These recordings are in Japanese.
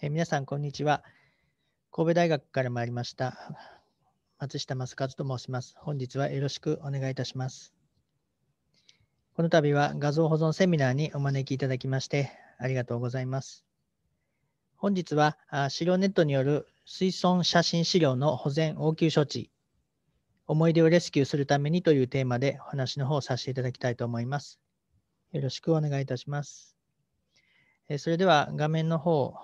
え皆さん、こんにちは。神戸大学から参りました。松下正和と申します。本日はよろしくお願いいたします。この度は画像保存セミナーにお招きいただきまして、ありがとうございます。本日は資料ネットによる水損写真資料の保全応急処置、思い出をレスキューするためにというテーマでお話の方をさせていただきたいと思います。よろしくお願いいたします。それでは画面の方を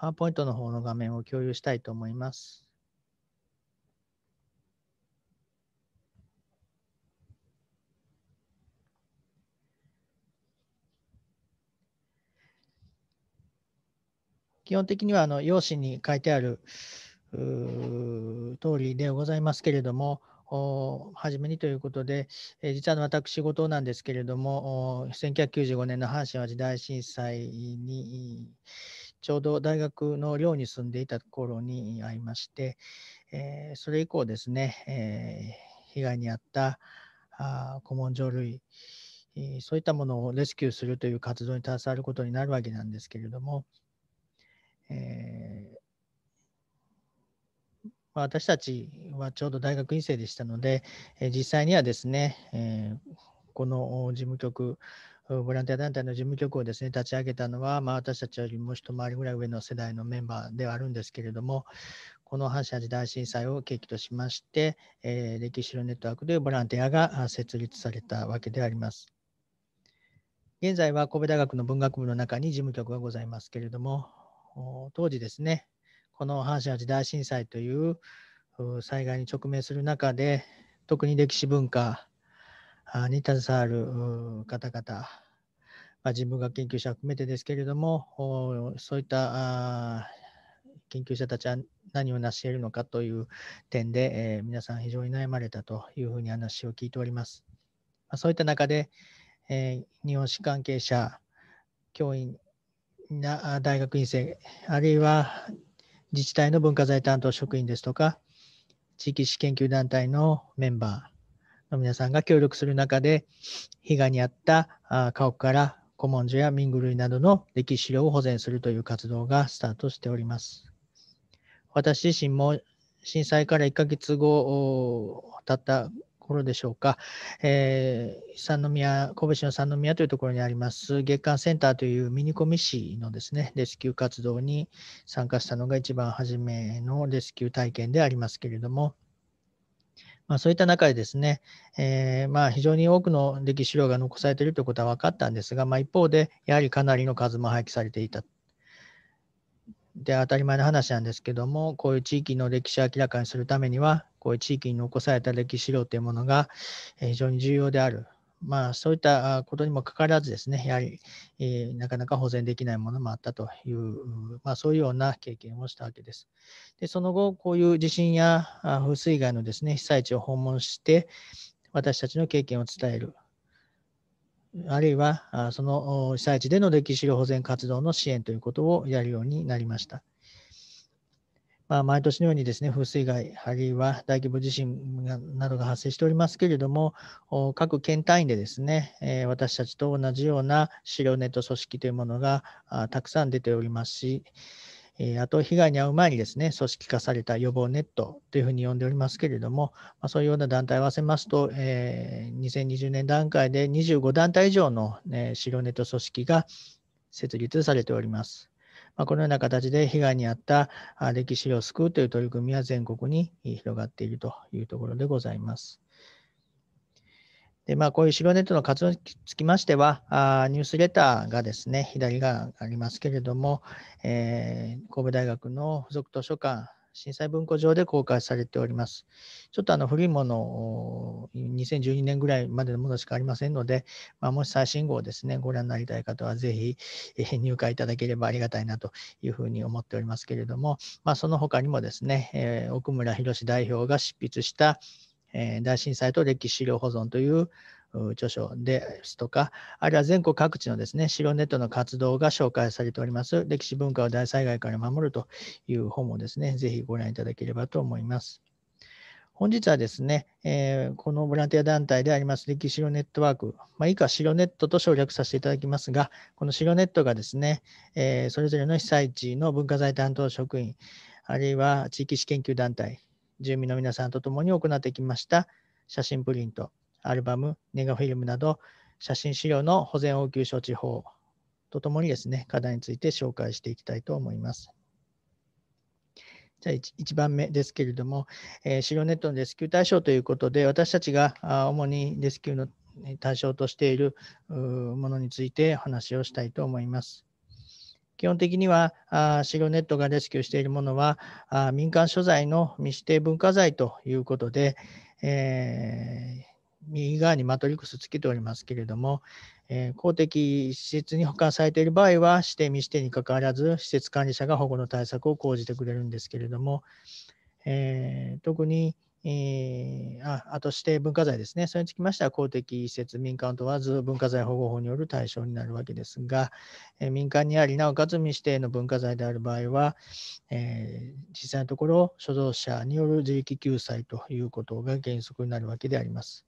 パワーポイントの方の画面を共有したいと思います。基本的にはあの用紙に書いてある通りでございますけれども、初めにということで、えー、実は私事なんですけれども、1995年の阪神・淡路大震災に、ちょうど大学の寮に住んでいた頃に会いまして、えー、それ以降ですね、えー、被害に遭ったあ古文書類、えー、そういったものをレスキューするという活動に携わることになるわけなんですけれども、えー、まあ、私たちはちょうど大学院生でしたので、え実際にはですね、えこの事務局ボランティア団体の事務局をですね、立ち上げたのは、まあ、私たちよりも一回りぐらい上の世代のメンバーではあるんですけれども、この阪神・淡路大震災を契機としまして、えー、歴史のネットワークでボランティアが設立されたわけであります。現在は神戸大学の文学部の中に事務局がございますけれども、当時ですね、この阪神・淡路大震災という災害に直面する中で、特に歴史文化に携わる方々、まあ、人文学研究者含めてですけれども、そういった研究者たちは何を成し得るのかという点で、えー、皆さん非常に悩まれたというふうに話を聞いております。まあ、そういった中で、えー、日本史関係者、教員な大学院生、あるいは自治体の文化財担当職員ですとか、地域史研究団体のメンバー、の皆さんが協力する中で、被害に遭った家屋から古文書や民具類などの歴史資料を保全するという活動がスタートしております。私自身も震災から1ヶ月後経った頃でしょうか、えー、三宮神戸市の三宮というところにあります月間センターというミニコミ市のですねレスキュー活動に参加したのが一番初めのレスキュー体験でありますけれどもまあ、そういった中でですね、えー、まあ非常に多くの歴史資料が残されているということは分かったんですが、まあ、一方で、やはりかなりの数も廃棄されていた。で当たり前の話なんですけどもこういう地域の歴史を明らかにするためにはこういう地域に残された歴史資料というものが非常に重要であるまあ、そういったことにもかかわらずですね、やはり、えー、なかなか保全できないものもあったという、まあ、そういうような経験をしたわけです。でその後、こういう地震や風水害のですね被災地を訪問して、私たちの経験を伝える。あるいは、その被災地での歴史保全活動の支援ということをやるようになりました。まあ、毎年のようにですね、風水害、あるいは大規模地震などが発生しておりますけれども、各県単位でですね、え私たちと同じような資料ネット組織というものがたくさん出ておりますし、えあと被害に遭う前にですね、組織化された予防ネットというふうに呼んでおりますけれども、まそういうような団体を合わせますと、え2020年段階で25団体以上の、ね、資料ネット組織が設立されております。まあ、このような形で被害に遭った歴史を救うという取り組みは全国に広がっているというところでございます。でまあ、こういう資料ネットの活用につきましては、あニュースレターがですね、左がありますけれども、えー、神戸大学の付属図書館震災文庫上で公開されております。ちょっとあの古いもの、2012年ぐらいまでのものしかありませんので、まあ、もし最新号をですね、ご覧になりたい方はぜひ入会いただければありがたいなというふうに思っておりますけれども、まあ、その他にもですね、えー、奥村博代表が執筆した、えー、大震災と歴史資料保存という著書ですとか、あるいは全国各地のですね、白ネットの活動が紹介されております、歴史文化を大災害から守るという本もですね、ぜひご覧いただければと思います。本日はですね、えー、このボランティア団体であります歴史白ネットワーク、まあ、以下白ネットと省略させていただきますが、この白ネットがですね、えー、それぞれの被災地の文化財担当職員、あるいは地域史研究団体、住民の皆さんと共に行ってきました写真プリント、アルバム、ネガフィルムなど、写真資料の保全応急処置法とともにですね、課題について紹介していきたいと思います。じゃあ 1, 番目ですけれども、えー、資料ネットのレスキュー対象ということで、私たちが主にレスキューの対象としているものについてお話をしたいと思います。基本的には、資料ネットがレスキューしているものは、民間所在の未指定文化財ということで、えー、右側にマトリックスつけておりますけれども、えー、公的施設に保管されている場合は、指定未指定にかかわらず、施設管理者が保護の対策を講じてくれるんですけれども、えー、特にえああと指定文化財ですね、それにつきましては公的施設、民間問わず文化財保護法による対象になるわけですが、え民間にあり、なおかつ未指定の文化財である場合は、えー、実際のところ、所蔵者による自力救済ということが原則になるわけであります。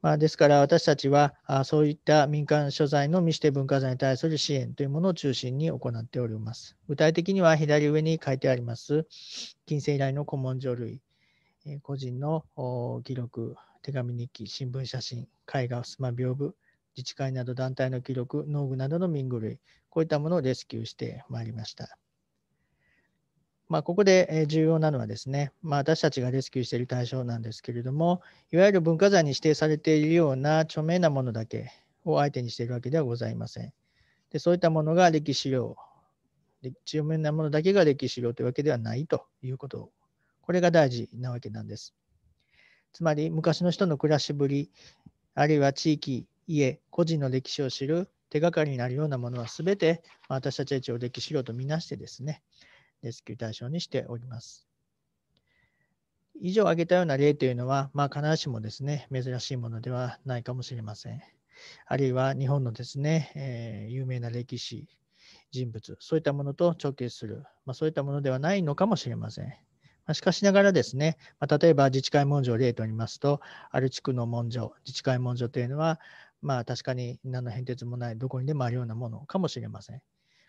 まあ、ですから私たちはあそういった民間所在の未指定文化財に対する支援というものを中心に行っております。具体的には左上に書いてあります、金銭依頼の古文書類、え個人の記録、手紙日記、新聞写真、絵画、スマ屏風、自治会など団体の記録、農具などの民具類、こういったものをレスキューしてまいりました。まあ、ここで重要なのはですね、まあ、私たちがレスキューしている対象なんですけれども、いわゆる文化財に指定されているような著名なものだけを相手にしているわけではございません。でそういったものが歴史料、著名なものだけが歴史料というわけではないということこれが大事なわけなんです。つまり昔の人の暮らしぶり、あるいは地域、家、個人の歴史を知る手がかりになるようなものは全て、ま私たちは一応歴史料とみなしてですね、レスキュー対象にしております。以上挙げたような例というのは、まあ、必ずしもですね、珍しいものではないかもしれません。あるいは日本のですね、えー、有名な歴史、人物、そういったものと直結する、まあ、そういったものではないのかもしれません。しかしながらですね、例えば自治会文書を例とりますと、ある地区の文書、自治会文書というのは、まあ、確かに何の変哲もない、どこにでもあるようなものかもしれません。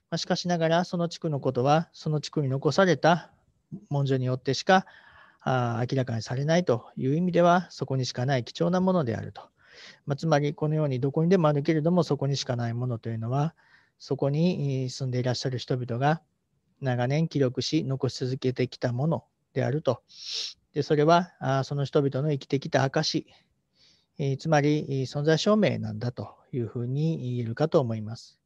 ましかしながら、その地区のことは、その地区に残された文書によってしかあ明らかにされないという意味では、そこにしかない貴重なものであると。まあ、つまり、このようにどこにでもあるけれども、そこにしかないものというのは、そこに住んでいらっしゃる人々が長年記録し、残し続けてきたものであると。でそれはあその人々の生きてきた証、えつまり存在証明なんだというふうに言えるかと思います。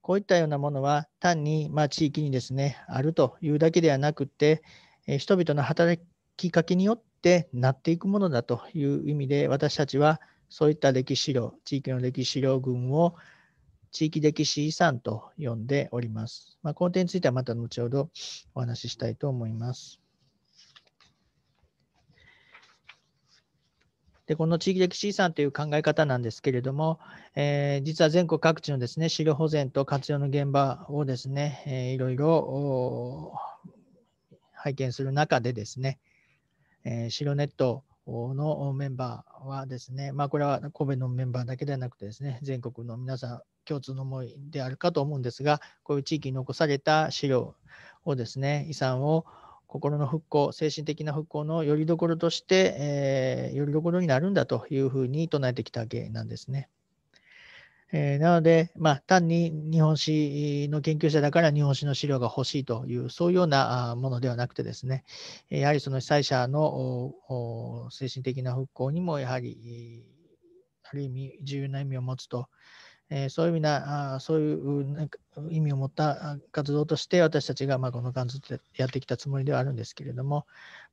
こういったようなものは単に、まあ、地域にですねあるというだけではなくて、え人々の働きかけによってなっていくものだという意味で私たちはそういった歴史料地域の歴史料群を地域歴史遺産と呼んでおります。まあ、この点についてはまた後ほどお話ししたいと思います。でこの地域歴史遺産という考え方なんですけれども、えー、実は全国各地のですね資料保全と活用の現場をですね、えー、いろいろ拝見する中でですね、えー、資料ネットのメンバーはですね、まあ、これは神戸のメンバーだけではなくてですね、全国の皆さん共通の思いであるかと思うんですが、こういう地域に残された資料をですね、遺産を心の復興、精神的な復興のよりどころとして、えー、よりどころになるんだというふうに唱えてきたわけなんですね。えー、なので、まあ、単に日本史の研究者だから日本史の資料が欲しいという、そういうようなものではなくてですね、やはりその被災者の精神的な復興にも、やはり、ある意味重要な意味を持つとえそういう意味なあそういう意味を持った活動として私たちがまこの間ずっとやってきたつもりではあるんですけれども、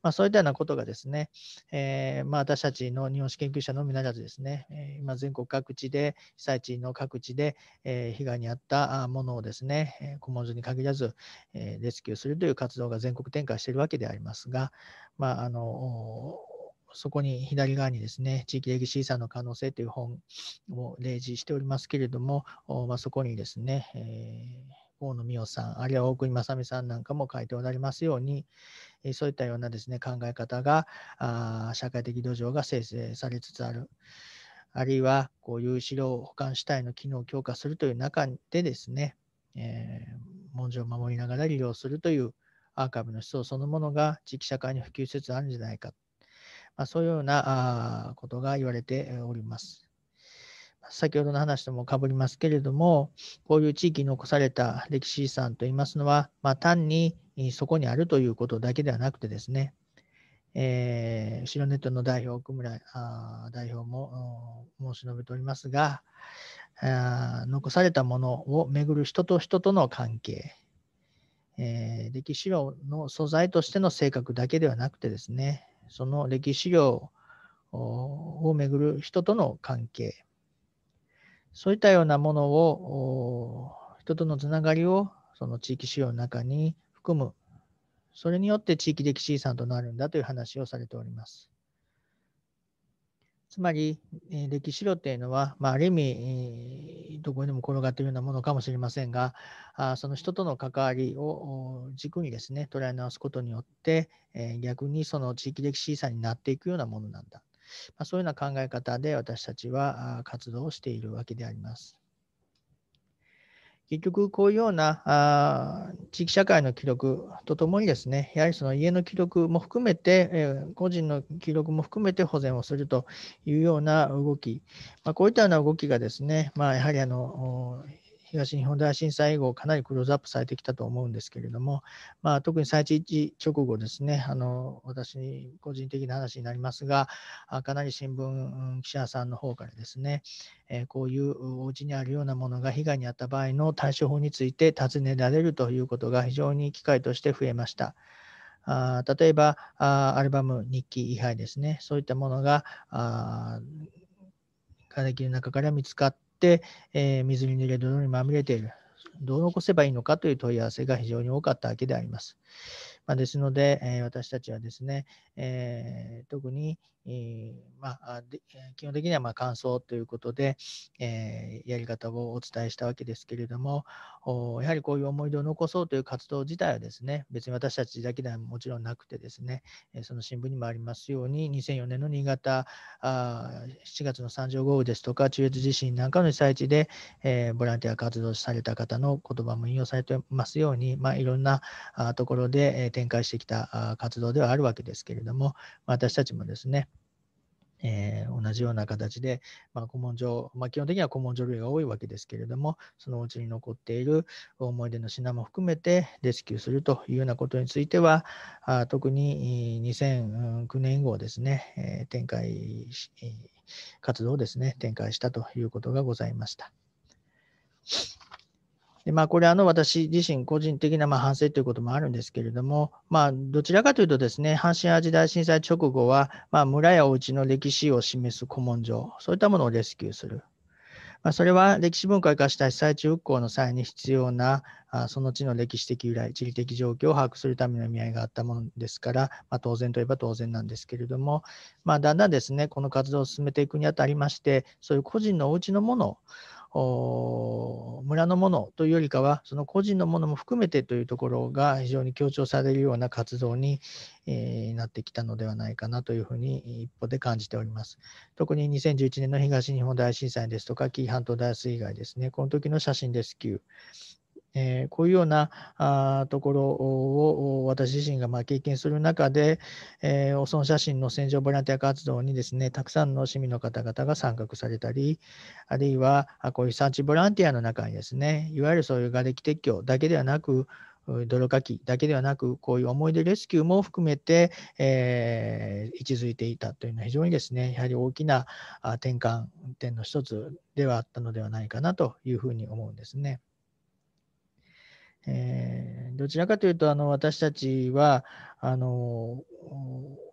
まあ、そういったようなことがですね、えー、まあ、私たちの日本史研究者のみならずですね、え今全国各地で被災地の各地で、え被害に遭ったものをですねコモンに限らず、えレスキューするという活動が全国展開しているわけでありますが、まあ、あのそこに左側にですね、地域歴史遺産の可能性という本を例示しておりますけれども、まあ、そこにですね、えー野美桜さん、あるいは大国正美さんなんかも書いておられますように、そういったようなですね考え方が社会的土壌が生成されつつある。あるいは、こういう資料保管主体の機能を強化するという中でですね、えー、文書を守りながら利用するというアーカイブの思想そのものが地域社会に普及つつあるんじゃないかまあ、そういうようなことが言われております。先ほどの話ともかぶりますけれども、こういう地域に残された歴史遺産といいますのは、まあ、単にそこにあるということだけではなくてですね、えー、白ネットの代表、奥村代表も申し述べておりますが、あ残されたものをめぐる人と人との関係、えー、歴史の素材としての性格だけではなくてですね、その歴史資料をめぐる人との関係、そういったようなものを、人とのつながりをその地域資料の中に含む、それによって地域的資産となるんだという話をされております。つまり、え歴史書というのは、まあ、ある意味、えどこにでも転がっているようなものかもしれませんが、あその人との関わりを軸にですね、捉え直すことによって、え逆にその地域歴史遺産になっていくようなものなんだ。まあ、そういうような考え方で私たちは活動をしているわけであります。結局こういうようなあ地域社会の記録とともにですね、やはりその家の記録も含めて、えー、個人の記録も含めて保全をするというような動き、まあ、こういったような動きがですね、まあ、やはりあの東日本大震災以後、かなりクローズアップされてきたと思うんですけれども、まあ、特に最地一直後ですね、あの私、個人的な話になりますが、かなり新聞記者さんの方からですね、えこういうお家にあるようなものが被害に遭った場合の対処法について尋ねられるということが非常に機会として増えました。あ例えばあアルバム「日記位牌」ですねそういったものがあ瓦礫の中から見つかっ、えー、水に濡れ泥にまみれている。どう残せばいいのかという問い合わせが非常に多かったわけであります。まあ、ですので、えー、私たちはですね、えー、特に、えー、まあ、基本的にはま感想ということで、えー、やり方をお伝えしたわけですけれどもやはりこういう思い出を残そうという活動自体はですね別に私たちだけではもちろんなくてですねその新聞にもありますように2004年の新潟あ7月の三条豪雨ですとか中越地震なんかの被災地で、えボランティア活動された方の言葉も引用されてますように、まあ、いろんなところで展開してきた活動ではあるわけですけれどもども、私たちもですね、えー、同じような形で、まあ、古文書、まあ、基本的には古文書類が多いわけですけれども、そのうちに残っている思い出の品も含めてレスキューするというようなことについては、あ特に2009年以後ですね、え展開活動をですね、展開したということがございました。でまあ、これはの私自身個人的なま反省ということもあるんですけれども、まあ、どちらかというとですね、阪神・淡路大震災直後は、まあ、村やお家の歴史を示す古文書、そういったものをレスキューする。まあ、それは歴史文化を生かした被災地復興の際に必要なあその地の歴史的由来、地理的状況を把握するための意味合いがあったものですから、まあ、当然といえば当然なんですけれども、まあ、だんだんですね、この活動を進めていくにあたりまして、そういう個人のおうちのものを村のものというよりかはその個人のものも含めてというところが非常に強調されるような活動に、えなってきたのではないかなというふうに一方で感じております。特に2011年の東日本大震災ですとか紀伊半島大水害ですねこの時の写真レスキューえこういうようなあところを私自身がま経験する中で、えー、ソン写真の戦場ボランティア活動にですねたくさんの市民の方々が参画されたりあるいはこういう産地ボランティアの中にですねいわゆるそういう瓦礫撤去だけではなく泥かきだけではなくこういう思い出レスキューも含めて、えー、位置づいていたというのは非常にですねやはり大きな転換点の一つではあったのではないかなというふうに思うんですね。えー、どちらかというと、あの私たちはあの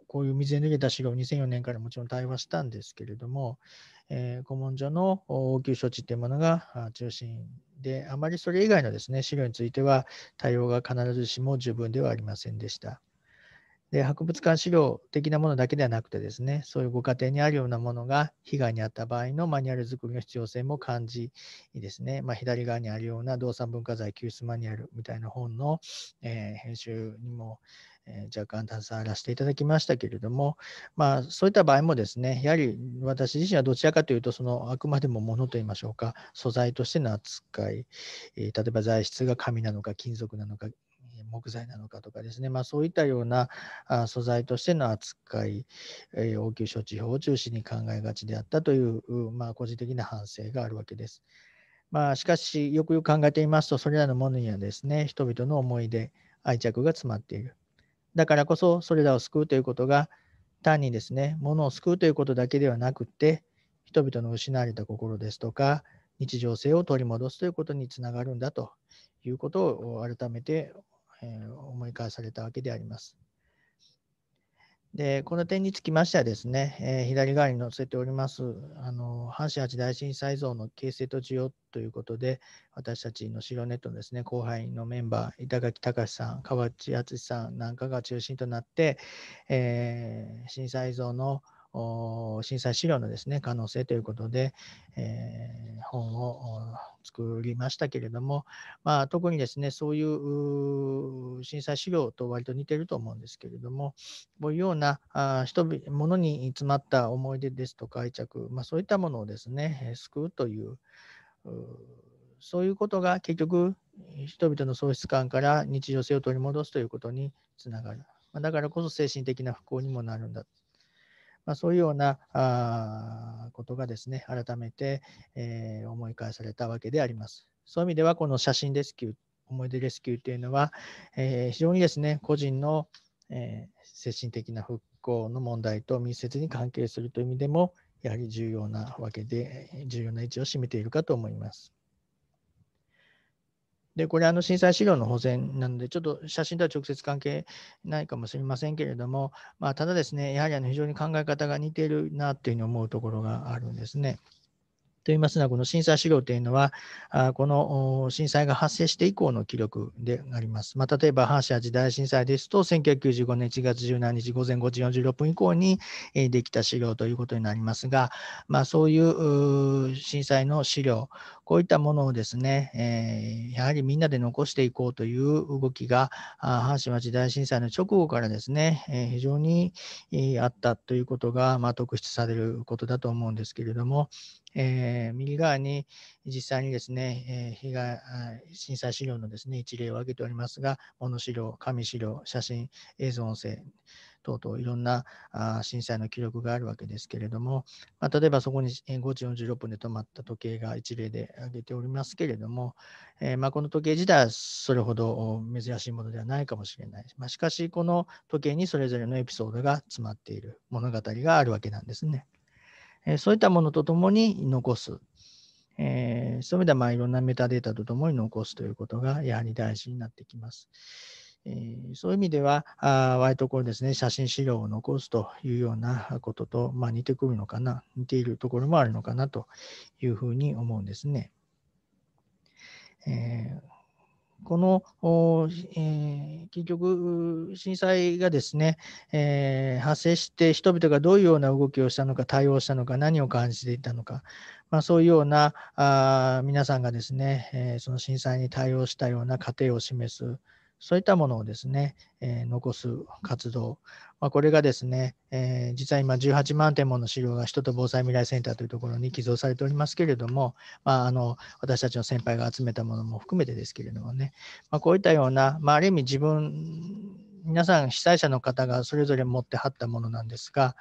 こういう水で抜げた死後、2004年からもちろん対話したんですけれども、えー、古文書の応急処置というものが中心で、あまりそれ以外のですね資料については、対応が必ずしも十分ではありませんでした。で博物館資料的なものだけではなくてですね、そういうご家庭にあるようなものが被害に遭った場合のマニュアル作りの必要性も感じですね、まあ、左側にあるような動産文化財救出マニュアルみたいな本の、えー、編集にも、えー、若干携わらせていただきましたけれども、まあ、そういった場合もですね、やはり私自身はどちらかというと、そのあくまでもものといいましょうか、素材としての扱い、えー、例えば材質が紙なのか金属なのか、木材なのかとかですね、まあ、そういったような素材としての扱い、応急処置法を中心に考えがちであったという、まあ、個人的な反省があるわけです。まあ、しかし、よくよく考えてみますと、それらのものにはですね、人々の思い出、愛着が詰まっている。だからこそ、それらを救うということが、単にですね、ものを救うということだけではなくて、人々の失われた心ですとか、日常性を取り戻すということにつながるんだということを改めてえ思い返されたわけであります。でこの点につきましてはですね、えー、左側に載せておりますあの阪神・八大震災像の形成と需要ということで私たちの白ネットのですね後輩のメンバー板垣隆さん河内敦さんなんかが中心となって、えー、震災像の、震災資料のですね可能性ということで、えー、本を作りましたけれども、まあ、特にですねそういう震災資料と割と似てると思うんですけれどもこういうようなあ人ものに詰まった思い出ですとか愛着、まあ、そういったものをですね救うというそういうことが結局人々の喪失感から日常性を取り戻すということにつながる。だからこそ精神的な不幸にもなるんだまあ、そういうようなあことがですね、改めて、えー、思い返されたわけであります。そういう意味では、この写真レスキュー、思い出レスキューというのは、えー、非常にですね、個人の、えー、精神的な復興の問題と密接に関係するという意味でも、やはり重要なわけで、重要な位置を占めているかと思います。で、これ、あの震災資料の保全なので、ちょっと写真とは直接関係ないかもしれませんけれども、まあ、ただですね、やはりあの非常に考え方が似ているなというふうに思うところがあるんですね。と言いますのは、この震災資料というのは、この震災が発生して以降の記録であります。まあ、例えば、阪神・時代震災ですと、1995年1月17日午前5時46分以降にできた資料ということになりますが、まあ、そういう震災の資料、こういったものをですね、やはりみんなで残していこうという動きが、阪神・時代震災の直後からですね、非常にあったということが、ま特筆されることだと思うんですけれども、えー、右側に実際にですね、えー、被害震災資料のですね一例を挙げておりますが、物資料、紙資料、写真、映像、音声等々いろんなあ震災の記録があるわけですけれども、まあ、例えばそこに5時46分で止まった時計が一例で挙げておりますけれども、えー、まあ、この時計自体はそれほど珍しいものではないかもしれない。まあ、しかし、この時計にそれぞれのエピソードが詰まっている物語があるわけなんですね。えそういったものとともに残す。えー、そういう意味ではまあいろんなメタデータとともに残すということがやはり大事になってきます。えー、そういう意味では、あ割とこれですね、写真資料を残すというようなことと、まあ、似てくるのかな、似ているところもあるのかなというふうに思うんですね。えーこの、えー、結局、震災がですね、えー、発生して人々がどういうような動きをしたのか、対応したのか、何を感じていたのか、まあ、そういうようなあ皆さんがですね、えー、その震災に対応したような過程を示す。そういったものをですね、えー、残す活動、まあ、これがですね、えー、実は今18万点もの資料が人と防災未来センターというところに寄贈されておりますけれども、まあ、あの私たちの先輩が集めたものも含めてですけれどもね、まあ、こういったような、まあ、ある意味自分皆さん被災者の方がそれぞれ持ってはったものなんですが、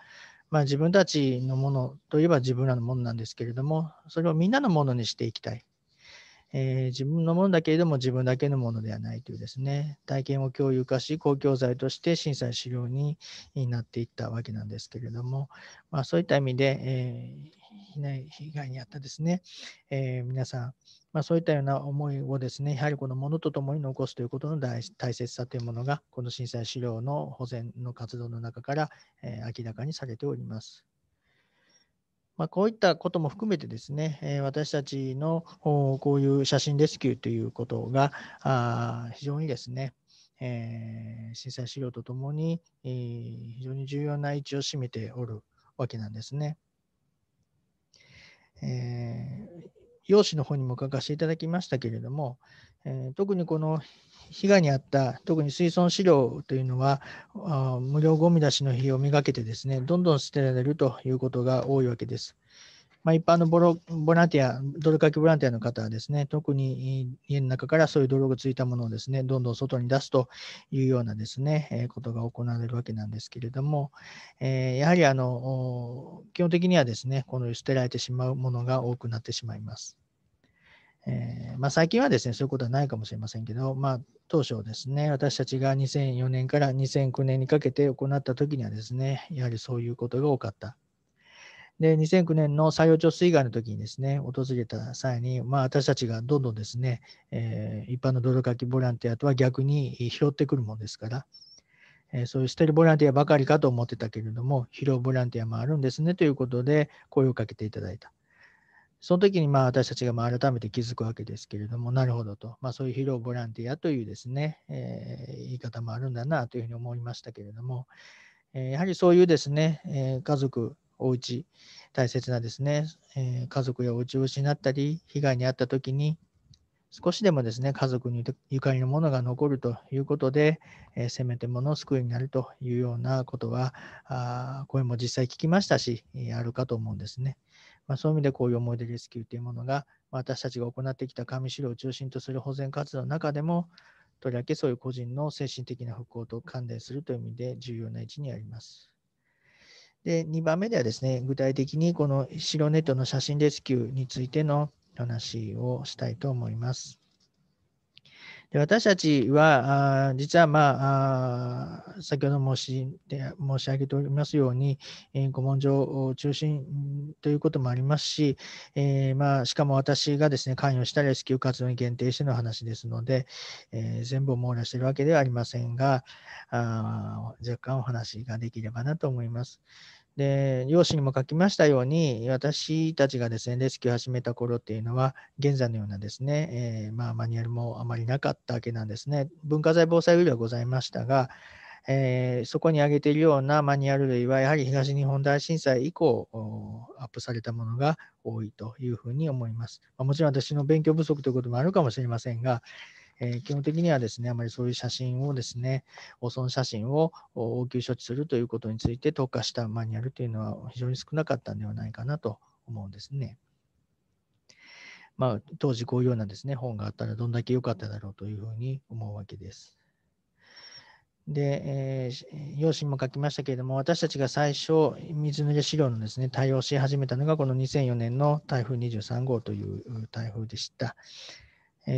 まあ、自分たちのものといえば自分らのものなんですけれどもそれをみんなのものにしていきたいえー、自分のものだけれども自分だけのものではないというですね、体験を共有化し、公共財として震災資料になっていったわけなんですけれども、まあ、そういった意味で、えー、被害に遭ったですね、えー、皆さん、まあ、そういったような思いをですね、やはりこのものとともに残すということの大切さというものが、この震災資料の保全の活動の中から、え明らかにされております。まあ、こういったことも含めてですね、え私たちのこういう写真レスキューということがあ非常にですね、えー、震災資料とともに、えー、非常に重要な位置を占めておるわけなんですね。えー、用紙の方にも書かせていただきましたけれども、えー、特にこの被害に遭った特に水損資料というのはあ無料ごみ出しの日を磨けてですねどんどん捨てられるということが多いわけです。まあ、一般のボロボランティア、泥かきボランティアの方はですね、特に家の中からそういう泥がついたものをですね、どんどん外に出すというようなですね、えー、ことが行われるわけなんですけれども、えー、やはりあの基本的にはですね、この捨てられてしまうものが多くなってしまいます。えー、まあ、最近はですね、そういうことはないかもしれませんけど、まあ、当初ですね、私たちが2004年から2009年にかけて行った時にはですね、やはりそういうことが多かった。で、2009年の採用調水害の時にですね、訪れた際に、まあ、私たちがどんどんですね、えー、一般の泥かきボランティアとは逆に拾ってくるもんですから、えそういう捨てるボランティアばかりかと思ってたけれども、疲労ボランティアもあるんですねということで声をかけていただいた。その時にまあ私たちがまあ改めて気づくわけですけれども、なるほどと、まあ、そういう疲労ボランティアというですね、えー、言い方もあるんだなというふうに思いましたけれども、えやはりそういうですね、え家族、お家大切なですね、え家族やお家を失ったり、被害に遭った時に、少しでもですね、家族にゆかりのものが残るということで、えー、せめてもの救いになるというようなことは、あ声も実際聞きましたし、あるかと思うんですね。まあ、そういう意味でこういう思い出レスキューというものが、まあ、私たちが行ってきた紙資料を中心とする保全活動の中でも、とりわけそういう個人の精神的な復興と関連するという意味で重要な位置にあります。で、2番目ではですね、具体的にこの白ネットの写真レスキューについての話をしたいと思います。私たちは、あ実は、まあ、先ほど申し申し上げておりますように、えー、古文書を中心ということもありますし、えー、まあ、しかも私がですね、関与したレスキュー活動に限定しての話ですので、えー、全部を網羅しているわけではありませんが、あ若干お話ができればなと思います。で、両親にも書きましたように、私たちがですね、レスキューを始めた頃っていうのは、現在のようなですね、えー、まあ、マニュアルもあまりなかったわけなんですね。文化財防災ウィルはございましたが、えー、そこに挙げているようなマニュアル類は、やはり東日本大震災以降、アップされたものが多いというふうに思います。まあ、もちろん私の勉強不足ということもあるかもしれませんが、えー、基本的にはですね、あまりそういう写真をですね、汚損写真を応急処置するということについて特化したマニュアルというのは非常に少なかったんではないかなと思うんですね。まあ、当時こういうようなですね、本があったらどんだけ良かっただろうというふうに思うわけです。で、えー、用紙も書きましたけれども、私たちが最初、水濡れ資料のですね、対応し始めたのが、この2004年の台風23号という台風でした。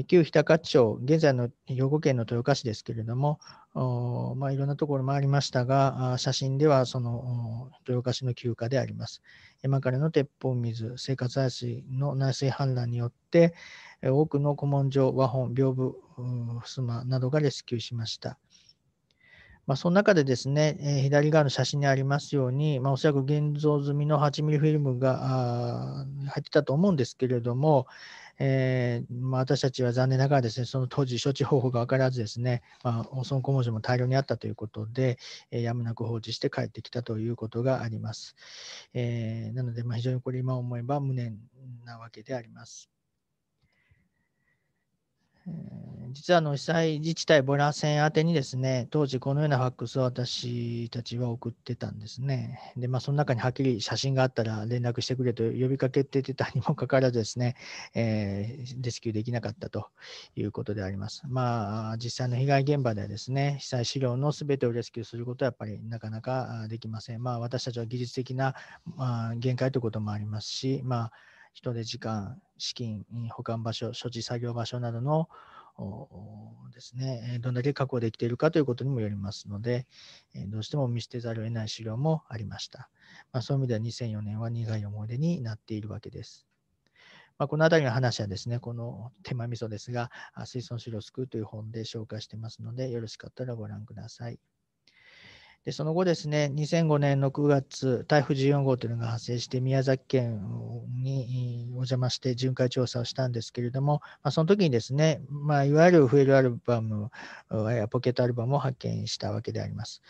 旧日高町、現在の兵庫県の豊岡市ですけれども、まあ、いろんなところもありましたが、写真ではその豊岡市の休暇であります。山からの鉄砲水、生活排水の内水氾濫によって、多くの古文書、和本、屏風、襖などがレスキューしました。まあ、その中でですね、え左側の写真にありますように、まあ、おそらく現像済みの8ミリフィルムが入ってたと思うんですけれども、えー、まあ、私たちは残念ながらですね、その当時処置方法が分からずですね、まあ、損古文書も大量にあったということで、えー、やむなく放置して帰ってきたということがあります。えー、なので、まあ、非常にこれ今思えば無念なわけであります。実はあの被災自治体ボラセン宛てにですね、当時このようなファックスを私たちは送ってたんですね。で、まあ、その中にはっきり写真があったら連絡してくれと呼びかけてたにもかかわらずですね、えー、レスキューできなかったということであります。まあ、実際の被害現場ではですね、被災資料のすべてをレスキューすることはやっぱりなかなかできません。まあ、私たちは技術的な、まあ、限界ということもありますし、まあ、人手、時間、資金、保管場所、所持作業場所などのですね、どんだけ確保できているかということにもよりますので、どうしても見捨てざるを得ない資料もありました。まあ、そういう意味では2004年は苦い思い出になっているわけです。まあ、この辺りの話はですね、この手間味噌ですが、水素資料を救うという本で紹介してますので、よろしかったらご覧ください。でその後ですね、2005年の9月、台風14号というのが発生して、宮崎県にお邪魔して巡回調査をしたんですけれども、まあ、その時にですね、まあ、いわゆるフェルアルバムポケットアルバムを発見したわけであります。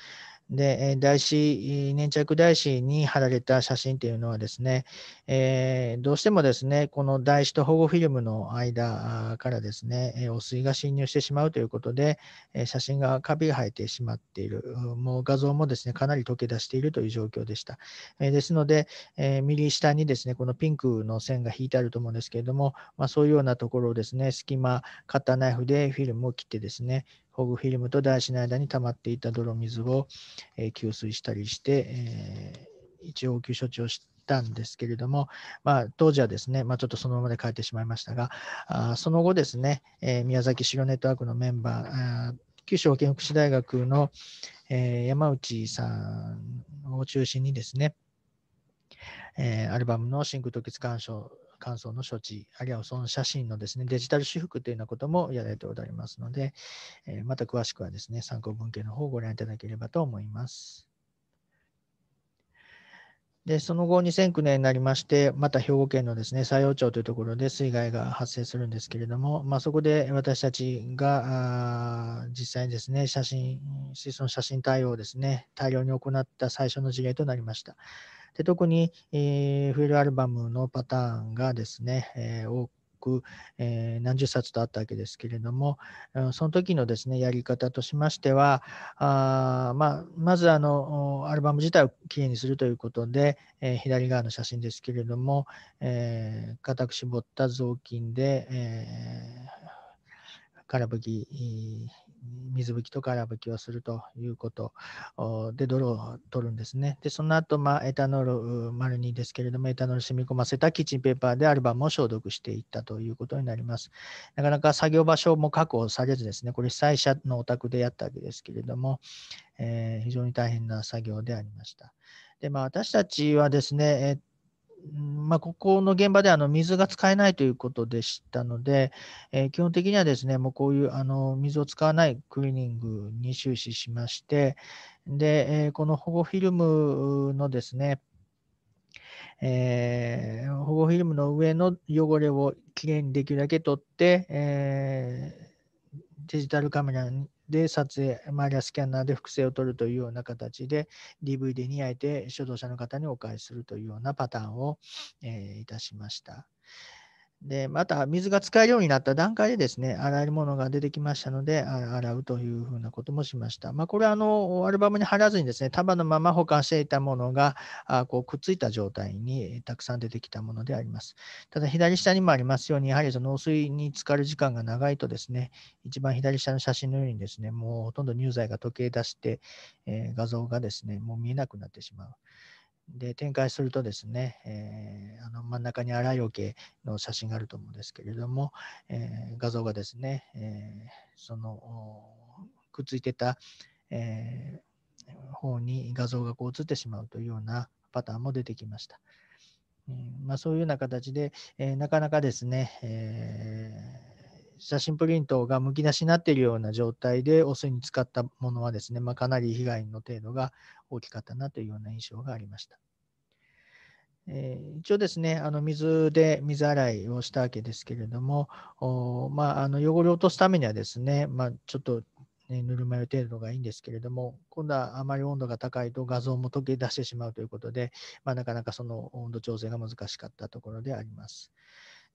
で、台紙、粘着台紙に貼られた写真というのはですね、えー、どうしてもですね、この台紙と保護フィルムの間からですね、汚水が侵入してしまうということで、写真がカビが生えてしまっている、もう画像もですね、かなり溶け出しているという状況でした。ですので、えー、右下にですね、このピンクの線が引いてあると思うんですけれども、まあ、そういうようなところをですね、隙間、カッターナイフでフィルムを切ってですね、ホグフィルムと台紙の間に溜まっていた泥水を、え給水したりして、えー、一応応急処置をしたんですけれども、まあ、当時はですね、まあ、ちょっとそのままで帰ってしまいましたが、あその後ですね、えー、宮崎城ネットワークのメンバー、九州保健福祉大学の、えー、山内さんを中心にですね、えー、アルバムの真空凍結鑑賞感想の処置、あるいはその写真のですね、デジタル私服というようなこともやられておられますので、えまた詳しくはですね、参考文献の方をご覧いただければと思います。で、その後2009年になりまして、また兵庫県のですね、西陽町というところで水害が発生するんですけれども、まあ、そこで私たちが実際にですね、写真、水素の写真対応をですね、大量に行った最初の事例となりました。で特に、えー、フィルアルバムのパターンがですね、えー、多く、えー、何十冊とあったわけですけれども、その時のですねやり方としましては、あまあ、まずあのアルバム自体をきれいにするということで、えー、左側の写真ですけれども、えー、固く絞った雑巾で、えー、空拭き水拭きとか荒拭きをするということで、泥を取るんですね。で、その後、まあ、エタノール丸2ですけれども、エタノール染み込ませたキッチンペーパーでアルバムを消毒していったということになります。なかなか作業場所も確保されずですね、これ被災者のお宅でやったわけですけれども、えー、非常に大変な作業でありました。でまあ、私たちはですね、えまあ、ここの現場であの水が使えないということでしたので、えー、基本的にはですね、もうこういうあの水を使わないクリーニングに終始しまして、で、えー、この保護フィルムのですね、えー、保護フィルムの上の汚れをきれいにできるだけ取って、えデジタルカメラにで撮影、マイリスキャナーで複製を取るというような形で DVD に焼いて初動者の方にお返しするというようなパターンを、えー、いたしました。で、また水が使えるようになった段階でですね、洗え物が出てきましたので、洗うというふうなこともしました。まあ、これはあの、アルバムに貼らずにですね、束のまま保管していたものが、あこうくっついた状態にたくさん出てきたものであります。ただ、左下にもありますように、やはりその農水に浸かる時間が長いとですね、一番左下の写真のようにですね、もうほとんど乳剤が溶け出して、えー、画像がですね、もう見えなくなってしまう。で展開するとですね、えー、あの真ん中に荒い桶の写真があると思うんですけれども、えー、画像がですね、えー、そのくっついてた、え方に画像がこう映ってしまうというようなパターンも出てきました。んまあ、そういうような形で、えなかなかですね、えー写真プリントがむき出しになっているような状態で汚水に使ったものはですね、まあ、かなり被害の程度が大きかったなというような印象がありました。えー、一応ですね、あの水で水洗いをしたわけですけれども、まあ、あの汚れを落とすためにはですね、まあ、ちょっと、ね、ぬるま湯程度がいいんですけれども、今度はあまり温度が高いと画像も溶け出してしまうということで、まあ、なかなかその温度調整が難しかったところであります。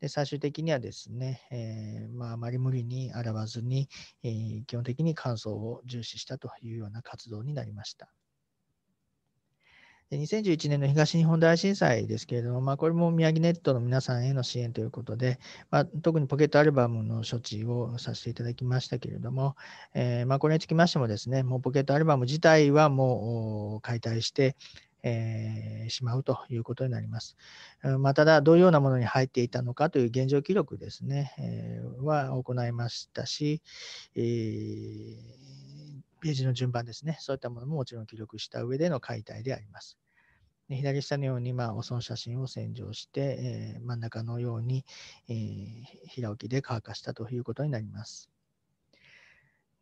で最終的にはですね、えー、まあ、あまり無理に洗わずに、えー、基本的に乾燥を重視したというような活動になりました。で2011年の東日本大震災ですけれども、まあ、これも宮城ネットの皆さんへの支援ということで、まあ、特にポケットアルバムの処置をさせていただきましたけれども、えー、まあ、これにつきましてもですね、もうポケットアルバム自体はもう解体して、えー、しまうということになります。まあ、ただ、どういうようなものに入っていたのかという現状記録ですね、えー、は行いましたし、えーページの順番ですね、そういったものももちろん記録した上での解体であります。で左下のように、まあ、おその写真を洗浄して、えー、真ん中のように、えー、平置きで乾かしたということになります。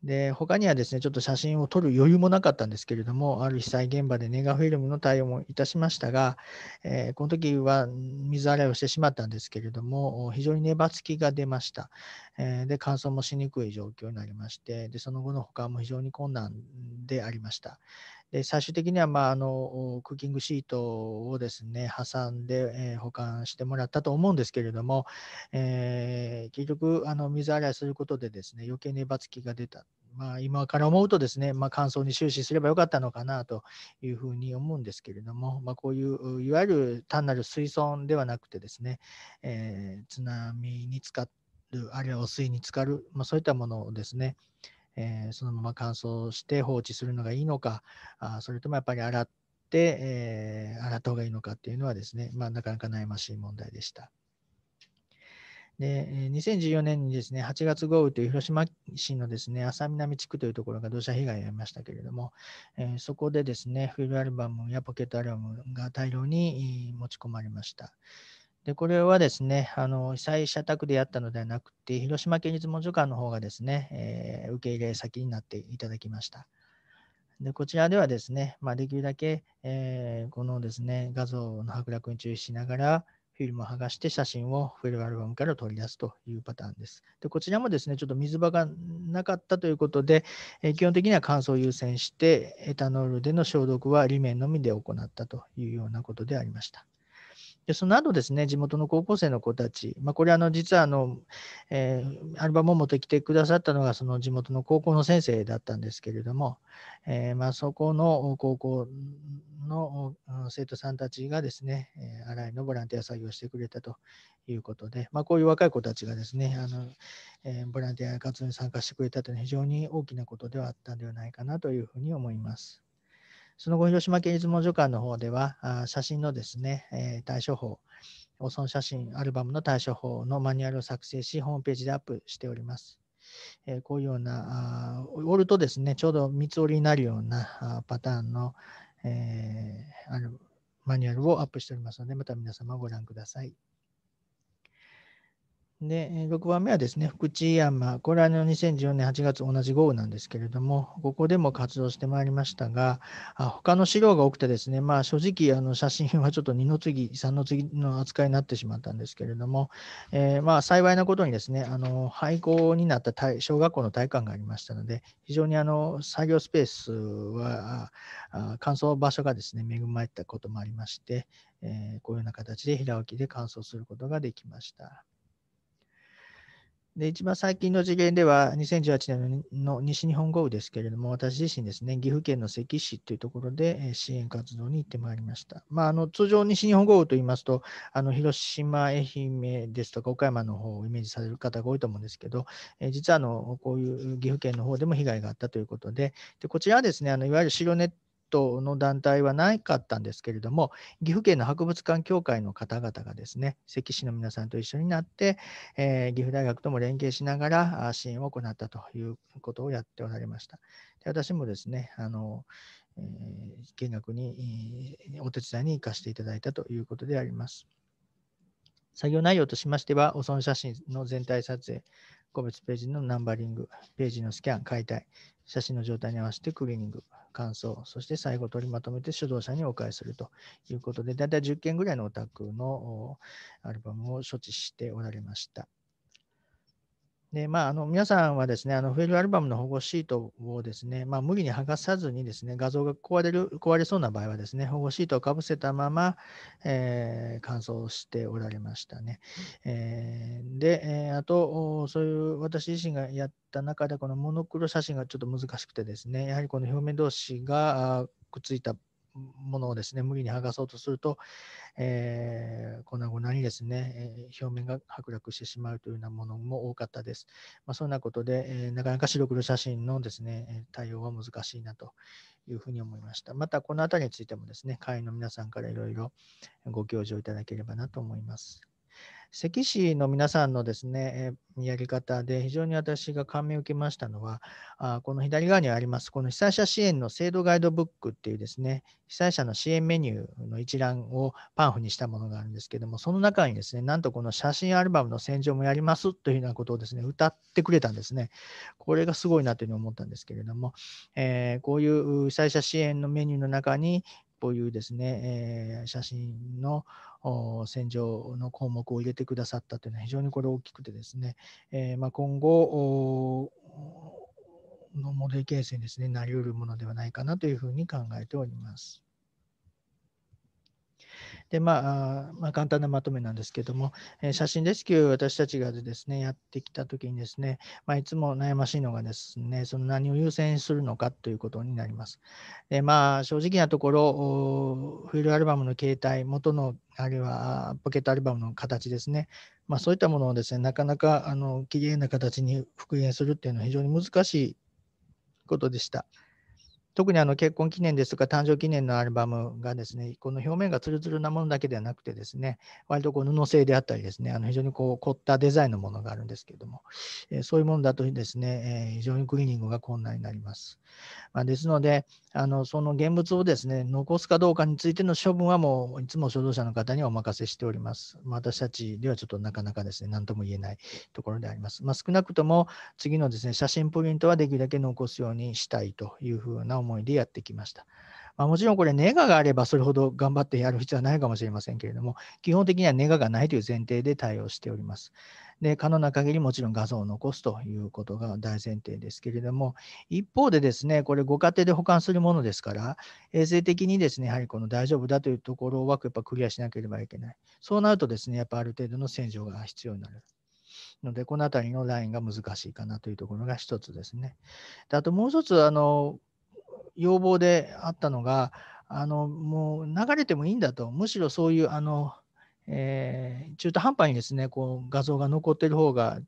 で他にはですね、ちょっと写真を撮る余裕もなかったんですけれども、ある被災現場でネガフィルムの対応もいたしましたが、えー、この時は水洗いをしてしまったんですけれども、非常に粘つきが出ました。えー、で、乾燥もしにくい状況になりまして、でその後の保管も非常に困難でありました。で最終的には、まあ、あのクッキングシートをですね挟んで、えー、保管してもらったと思うんですけれども、えー、結局あの水洗いすることでですね余計にばつきが出た。まあ、今から思うとですね、まあ、乾燥に終始すればよかったのかなというふうに思うんですけれども、まあ、こういういわゆる単なる水損ではなくてですね、えー、津波に浸かるあるいは汚水に浸かる、まあ、そういったものをですね、えー、そのまま乾燥して放置するのがいいのか、あそれともやっぱり洗って、えー、洗った方がいいのかっていうのはですね、まあ、なかなか悩ましい問題でした。で2014年にですね8月豪雨という広島市のですね浅南地区というところが土砂被害を遭いましたけれども、えそこでですねフルアルバムやポケットアルバムが大量に持ち込まれました。で、これはですね、あの被災者宅でやったのではなくて、広島県立文書館の方がですね、えー、受け入れ先になっていただきました。でこちらではですね、まあ、できるだけ、えー、このですね、画像の剥落に注意しながら、フィルムを剥がして写真をフィルアルバムから取り出すというパターンです。でこちらもですね、ちょっと水場がなかったということで、え基本的には乾燥を優先して、エタノールでの消毒は裏面のみで行ったというようなことでありました。でその後ですね、地元の高校生の子たち、まあ、これあの実はあの、えー、アルバムを持ってきてくださったのがその地元の高校の先生だったんですけれども、えー、まあ、そこの高校の生徒さんたちがですね、新井のボランティア作業をしてくれたということで、まあ、こういう若い子たちがですねあの、えー、ボランティア活動に参加してくれたというのは非常に大きなことではあったんではないかなというふうに思います。その後、広島県出雲助館の方では、あ写真のですね、えー、対処法、汚損写真アルバムの対処法のマニュアルを作成し、ホームページでアップしております。えこういうような、あ折るとですね、ちょうど三つ折りになるようなパターンの、えー、あのマニュアルをアップしておりますので、また皆様ご覧ください。で、6番目はですね、福知山。これはの2014年8月同じ豪雨なんですけれども、ここでも活動してまいりましたが、あ他の資料が多くてですね、まあ正直、あの写真はちょっと二の次、3の次の扱いになってしまったんですけれども、えー、まあ幸いなことにですね、あの廃校になった小学校の体育館がありましたので、非常にあの作業スペースは、あ乾燥場所がですね、恵まれたこともありまして、えー、こういうような形で平置きで乾燥することができました。で一番最近の次元では、2018年の西日本豪雨ですけれども、私自身ですね、岐阜県の関市というところで支援活動に行ってまいりました。まあ、あの通常、西日本豪雨といいますと、あの広島、愛媛ですとか岡山の方をイメージされる方が多いと思うんですけど、え実はあのこういう岐阜県の方でも被害があったということで、でこちらはですねあのいわゆる白ネットトの団体はなかったんですけれども、岐阜県の博物館協会の方々がですね、関市の皆さんと一緒になって、えー、岐阜大学とも連携しながら支援を行ったということをやっておられました。で私もですね、あのえー、見学に、お手伝いに行かせていただいたということであります。作業内容としましては、お損写真の全体撮影、個別ページのナンバリング、ページのスキャン、解体、写真の状態に合わせてクリーニング、感想、そして最後取りまとめて主導者にお返しするということで、だいたい10件ぐらいのお宅のアルバムを処置しておられました。でまあ、あの皆さんはですね、あのフェルアルバムの保護シートをですね、まあ、無理に剥がさずにですね、画像が壊れる壊れそうな場合はですね、保護シートをかぶせたまま、えー、乾燥しておられましたね。えー、で、えー、あと、そういう私自身がやった中で、このモノクロ写真がちょっと難しくてですね、やはりこの表面同士がくっついたものをですね、無理に剥がそうとすると、えー、粉々にですね、え表面が剥落してしまうというようなものも多かったです。まあ、そんなことで、えー、なかなか白黒写真のですね、対応は難しいなというふうに思いました。また、この辺りについてもですね、会員の皆さんからいろいろご教授をいただければなと思います。関市の皆さんのですね、やり方で非常に私が感銘を受けましたのは、あこの左側にあります、この被災者支援の制度ガイドブックっていうですね、被災者の支援メニューの一覧をパンフにしたものがあるんですけども、その中にですね、なんとこの写真アルバムの洗浄もやりますというようなことをですね、歌ってくれたんですね。これがすごいなというふうに思ったんですけれども、えー、こういう被災者支援のメニューの中に、ういうですね、えー、写真の洗浄の項目を入れてくださったというのは非常にこれ大きくてですね、えー、まあ、今後のモデル形成にです、ね、なりうるものではないかなというふうに考えております。で、まあ、まあ、簡単なまとめなんですけども、え写真レスキュー私たちがですね、やってきたときにですね、まあ、いつも悩ましいのがですね、その何を優先するのかということになります。で、まあ、正直なところ、フィルアルバムの形態、元のあるいはポケットアルバムの形ですね、まあ、そういったものをですね、なかなかあの綺麗な形に復元するっていうのは非常に難しいことでした。特にあの結婚記念ですとか誕生記念のアルバムがですね、この表面がツルツルなものだけではなくてですね、割とこう布製であったりですね、あの非常にこう凝ったデザインのものがあるんですけれども、えそういうものだとですね、え非常にクリーニングが困難になります。まあ、ですので、あのその現物をですね、残すかどうかについての処分はもういつも所蔵者の方にはお任せしております。まあ、私たちではちょっとなかなかですね、何とも言えないところであります。まあ、少なくとも次のですね、写真プリントはできるだけ残すようにしたいというふうな思いでやってきました。まあ、もちろんこれ、ネガがあればそれほど頑張ってやる必要はないかもしれませんけれども、基本的にはネガがないという前提で対応しております。で、可能な限りもちろん画像を残すということが大前提ですけれども、一方でですね、これご家庭で保管するものですから、衛生的にですね、やはりこの大丈夫だというところをやっぱクリアしなければいけない。そうなるとですね、やっぱある程度の洗浄が必要になる。ので、このあたりのラインが難しいかなというところが一つですね。であともう一つ、あの、要望であったのが、あのもう流れてもいいんだと、むしろそういうあの、えー、中途半端にですねこう画像が残ってる方が、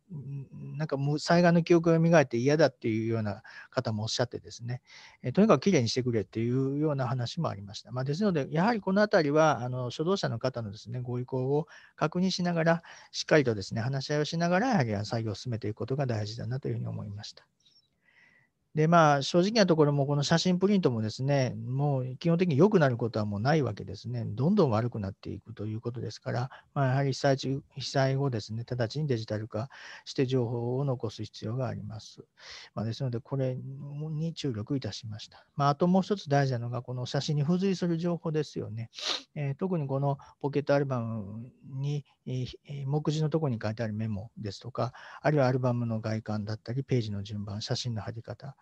なんかもう災害の記憶が蘇って嫌だっていうような方もおっしゃってですね、えー、とにかくきれいにしてくれっていうような話もありました。まあ、ですので、やはりこの辺りはあの初動者の方のですねご意向を確認しながら、しっかりとですね話し合いをしながら、やはり作業を進めていくことが大事だなというふうに思いました。で、まあ、正直なところも、この写真プリントもですね、もう基本的に良くなることはもうないわけですね。どんどん悪くなっていくということですから、まあ、やはり被災地被災後ですね、直ちにデジタル化して情報を残す必要があります。まあ、ですので、これに注力いたしました。まあ、あともう一つ大事なのが、この写真に付随する情報ですよね。えー、特にこのポケットアルバムに、えー、目次のところに書いてあるメモですとか、あるいはアルバムの外観だったり、ページの順番、写真の貼り方、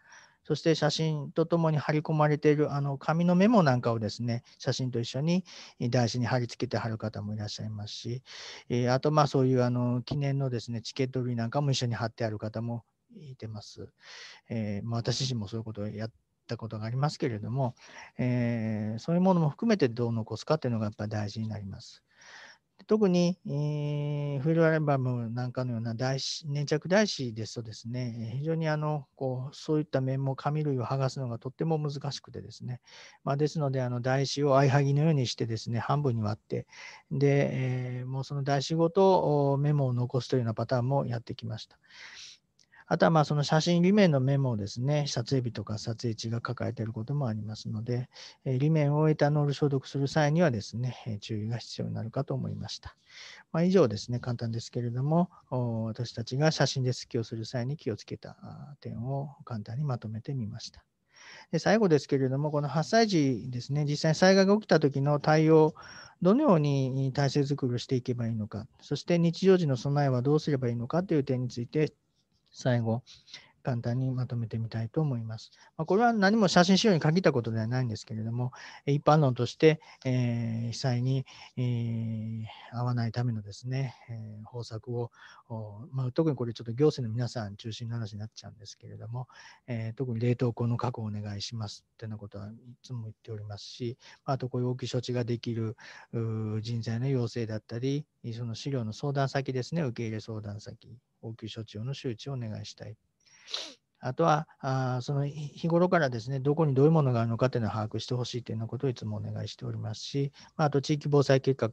そして写真とともに貼り込まれているあの紙のメモなんかをですね、写真と一緒に台紙に貼り付けて貼る方もいらっしゃいますし、えあとまあそういうあの記念のですね、チケット売りなんかも一緒に貼ってある方もいてます。えー、まあ、私自身もそういうことをやったことがありますけれども、えー、そういうものも含めてどう残すかっていうのがやっぱり大事になります。特に、えー、フルアルバムなんかのような紙粘着台紙ですとですね、非常にあのこうそういった面も紙類を剥がすのがとっても難しくてですね、まあ、ですので、あの台紙を相はぎのようにしてですね、半分に割って、で、えー、もうその台紙ごとメモを残すというようなパターンもやってきました。あとはまあその写真、裏面のメモをですね、撮影日とか撮影地が書かれていることもありますので、え裏面をエタノール消毒する際にはですね、え注意が必要になるかと思いました。まあ、以上ですね、簡単ですけれども、私たちが写真でスキをする際に気をつけた点を簡単にまとめてみました。で最後ですけれども、この発災時ですね、実際に災害が起きた時の対応、どのように体制づくりをしていけばいいのか、そして日常時の備えはどうすればいいのかという点について、最後、簡単にまとめてみたいと思います。まこれは何も写真資料に限ったことではないんですけれども、一般論として、え被災に、え合わないためのですね、え方策を、まあ、特にこれちょっと行政の皆さん中心の話になっちゃうんですけれども、え特に冷凍庫の確保をお願いしますってなことはいつも言っておりますし、あとこういう応急処置ができる人材の要請だったり、その資料の相談先ですね、受け入れ相談先応急処置用の周知をお願いしたい。あとは、あその日頃からですね、どこにどういうものがあるのかというのを把握してほしいというようなことをいつもお願いしておりますし、まあ、と地域防災計画、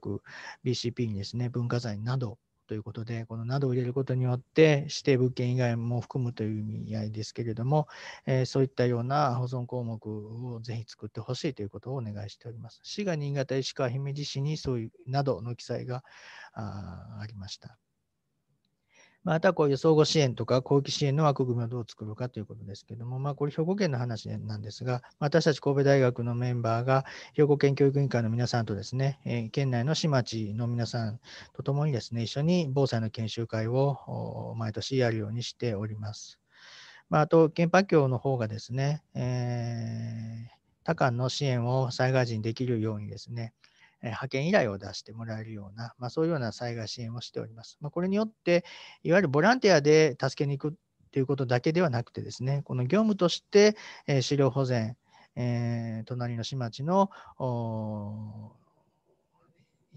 BCP にですね、文化財などということで、このなどを入れることによって、指定物件以外も含むという意味合いですけれども、えー、そういったような保存項目をぜひ作ってほしいということをお願いしております。滋賀、新潟、石川、姫路市にそういうなどの記載がありました。またこういう相互支援とか広域支援の枠組みをどう作るかということですけども、まあ、これ兵庫県の話なんですが、私たち神戸大学のメンバーが兵庫県教育委員会の皆さんとですね、え県内の市町の皆さんとともにですね、一緒に防災の研修会を毎年やるようにしております。まあ、あと、原発協の方がですね、えー、他館の支援を災害時にできるようにですね、派遣依頼を出してもらえるような、まあ、そういうような災害支援をしております。まあ、これによって、いわゆるボランティアで助けに行くということだけではなくてですね、この業務として、え資料保全、えー、隣の市町の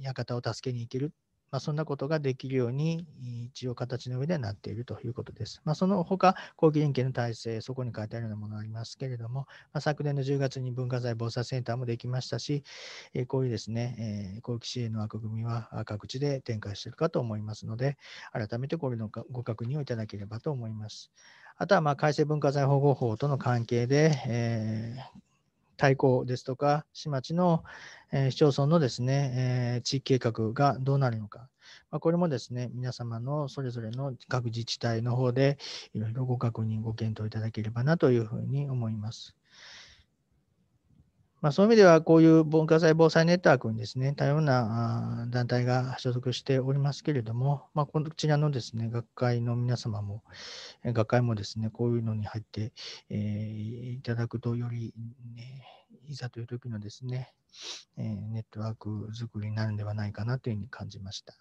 館を助けに行けるまあ、そんなことができるように一応形の上ではなっているということです。まあ、その他、後期連携の体制、そこに書いてあるようなものがありますけれども、まあ、昨年の10月に文化財防災センターもできましたし、えこういうですね、え後期支援の枠組みは各地で展開しているかと思いますので、改めてこれのご確認をいただければと思います。あとは、ま改正文化財保護法との関係で、えー対抗ですとか、市町の、えー、市町村のですね、えー、地域計画がどうなるのか、まあ、これもですね、皆様のそれぞれの各自治体の方でいろいろご確認、ご検討いただければなというふうに思います。まあ、そういう意味では、こういう文化財防災ネットワークにですね、多様な団体が所属しておりますけれども、まあ、こちらのですね、学会の皆様も、学会もですね、こういうのに入って、えー、いただくと、より、ね、いざという時のですね、えー、ネットワーク作りになるんではないかなというふうに感じました。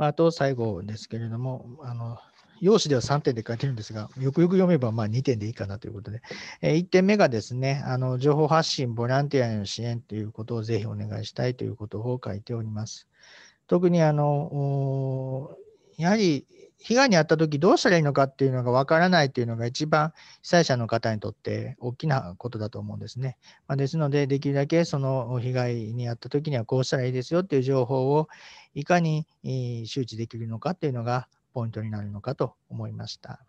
あと最後ですけれども、あの用紙では3点で書いてるんですが、よくよく読めばま2点でいいかなということで、え1点目がですね、あの情報発信、ボランティアへの支援ということをぜひお願いしたいということを書いております。特にあのやはり被害に遭った時どうしたらいいのかっていうのがわからないっていうのが一番被災者の方にとって大きなことだと思うんですね。まあ、ですのでできるだけその被害に遭った時にはこうしたらいいですよっていう情報をいかに周知できるのかっていうのがポイントになるのかと思いました。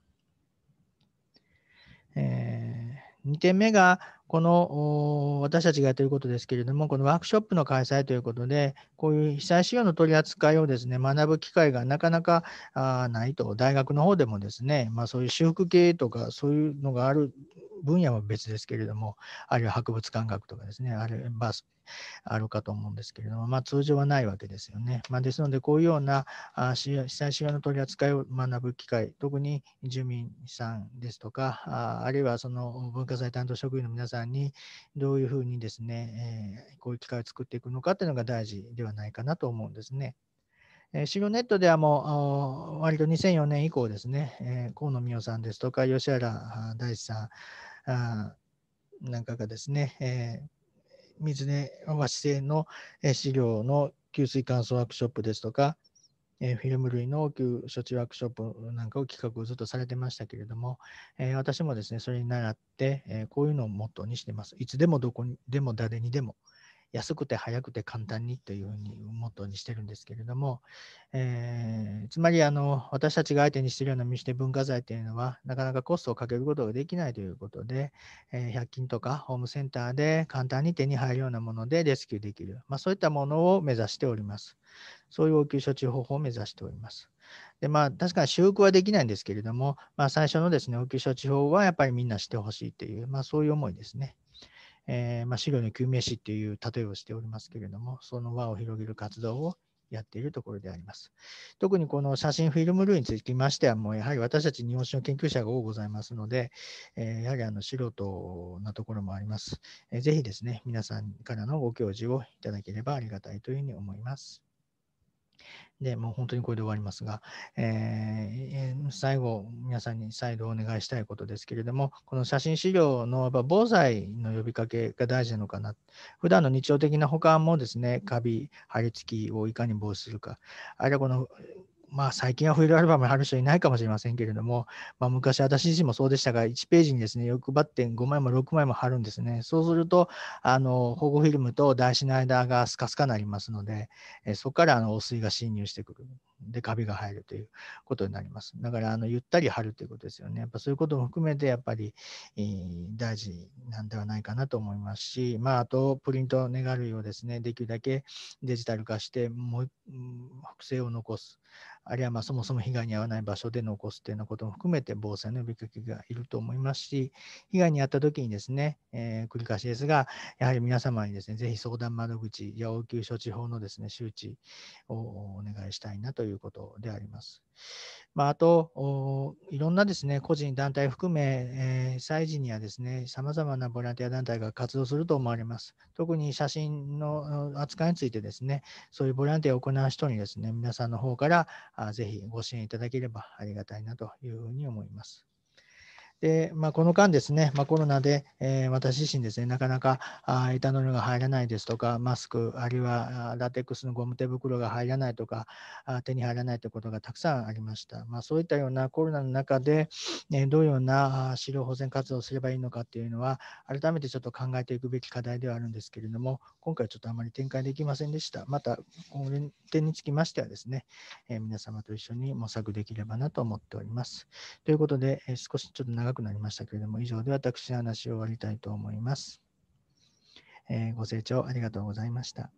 えー、2点目がこの私たちがやっていることですけれども、このワークショップの開催ということで、こういう被災資料の取り扱いをですね、学ぶ機会がなかなかないと、大学の方でもですね、まあ、そういう修復系とか、そういうのがある分野は別ですけれども、あるいは博物館学とかですね、あるバスあるかと思うんですけれども、まあ、通常はないわけですよね。まあ、ですので、こういうようなあ被災資料の取り扱いを学ぶ機会、特に住民さんですとか、ああるいはその文化財担当職員の皆さんんにどういうふうにですね、えー、こういう機会を作っていくのかっていうのが大事ではないかなと思うんですね。えー、資料ネットではもう割と2004年以降ですね、えー、河野美桜さんですとか吉原大志さんあなんかがですね、えー、水根和紙製の資料の給水乾燥ワークショップですとかえー、フィルム類の応急処置ワークショップなんかを企画をずっとされてましたけれども、えー、私もですね、それに倣って、えこういうのをモットーにしてます。いつでもどこにでも誰にでも、安くて早くて簡単にというふうにモットーにしてるんですけれども、えー、つまりあの私たちが相手にしているような見して文化財というのはなかなかコストをかけることができないということで、え100均とかホームセンターで簡単に手に入るようなものでレスキューできる、まあ、そういったものを目指しております。そういう応急処置方法を目指しております。でまあ、確かに修復はできないんですけれども、まあ、最初のですね応急処置法はやっぱりみんなしてほしいという、まあ、そういう思いですね。えー、まあ、資料の救命士という例えをしておりますけれども、その輪を広げる活動をやっているところであります。特にこの写真フィルム類につきましては、もうやはり私たち日本史の研究者が多くございますので、えー、やはりあの素人なところもあります、えー。ぜひですね、皆さんからのご教示をいただければありがたいというふうに思います。で、もう本当にこれで終わりますが、えー、最後、皆さんに再度お願いしたいことですけれども、この写真資料のやっぱ防災の呼びかけが大事なのかな。普段の日常的な保管もですね、カビ、貼り付きをいかに防止するか。あるいはこのまあ、最近は冬アルバム貼る人いないかもしれませんけれども、まあ、昔私自身もそうでしたが、1ページにですね、欲張って5枚も6枚も貼るんですね。そうすると、あの、保護フィルムと台紙の間がスカスカになりますので、えそこからあの汚水が侵入してくる。でカビが入るということになります。だからあのゆったり貼るということですよね。やっぱそういうことも含めてやっぱり、えー、大事なんではないかなと思いますし、まあ、あとプリントを願うようですね、できるだけデジタル化してもう複製を残す、あるいはまそもそも被害に遭わない場所で残すというようなことも含めて防災の呼びかけがいると思いますし、被害に遭った時にですね、えー、繰り返しですが、やはり皆様にですね、ぜひ相談窓口や応急処置法のですね、周知をお願いしたいなといういうことであります。まあ、あと、いろんなですね、個人、団体含め、えー、祭事にはですね、さまざまなボランティア団体が活動すると思われます。特に写真の扱いについてですね、そういうボランティアを行う人にですね、皆さんの方からあぜひご支援いただければありがたいなというふうに思います。で、まあ、この間ですね、まあ、コロナで、えー、私自身ですね、なかなかあエタノールが入らないですとか、マスク、あるいはラテックスのゴム手袋が入らないとか、あ手に入らないということがたくさんありました。まあ、そういったようなコロナの中で、ね、どういうような資料保全活動をすればいいのかっていうのは、改めてちょっと考えていくべき課題ではあるんですけれども、今回ちょっとあまり展開できませんでした。また、この点につきましてはですね、えー、皆様と一緒に模索できればなと思っております。ということで、えー、少しちょっと長長くなりましたけれども、以上で私の話を終わりたいと思います。えー、ご清聴ありがとうございました。